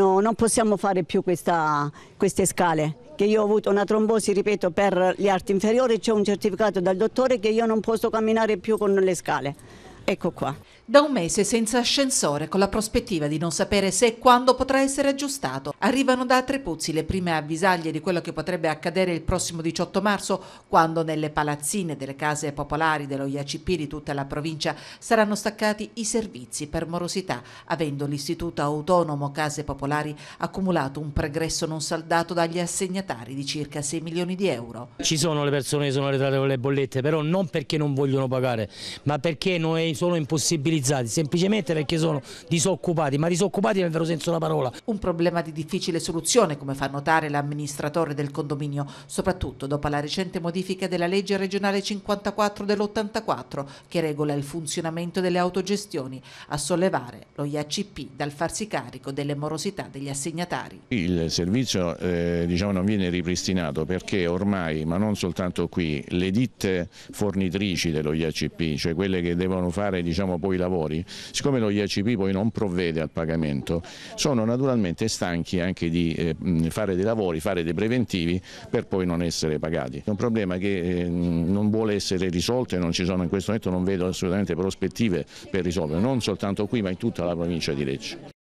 No, non possiamo fare più questa, queste scale, che io ho avuto una trombosi, ripeto, per gli arti inferiori, c'è un certificato dal dottore che io non posso camminare più con le scale. Ecco qua. Da un mese senza ascensore, con la prospettiva di non sapere se e quando potrà essere aggiustato, arrivano da Trepuzzi le prime avvisaglie di quello che potrebbe accadere il prossimo 18 marzo, quando nelle palazzine delle case popolari dello IACP di tutta la provincia saranno staccati i servizi per morosità, avendo l'Istituto Autonomo Case Popolari accumulato un pregresso non saldato dagli assegnatari di circa 6 milioni di euro. Ci sono le persone che sono arretrate con le bollette, però non perché non vogliono pagare, ma perché noi sono impossibilizzati, semplicemente perché sono disoccupati, ma disoccupati nel vero senso della parola. Un problema di difficile soluzione, come fa notare l'amministratore del condominio, soprattutto dopo la recente modifica della legge regionale 54 dell'84 che regola il funzionamento delle autogestioni, a sollevare lo IACP dal farsi carico delle morosità degli assegnatari. Il servizio eh, diciamo, non viene ripristinato perché ormai, ma non soltanto qui, le ditte fornitrici dello IACP, cioè quelle che devono fare fare diciamo, poi i lavori, siccome lo IACP poi non provvede al pagamento, sono naturalmente stanchi anche di eh, fare dei lavori, fare dei preventivi per poi non essere pagati. È un problema che eh, non vuole essere risolto e non ci sono in questo momento, non vedo assolutamente prospettive per risolverlo, non soltanto qui ma in tutta la provincia di Lecce.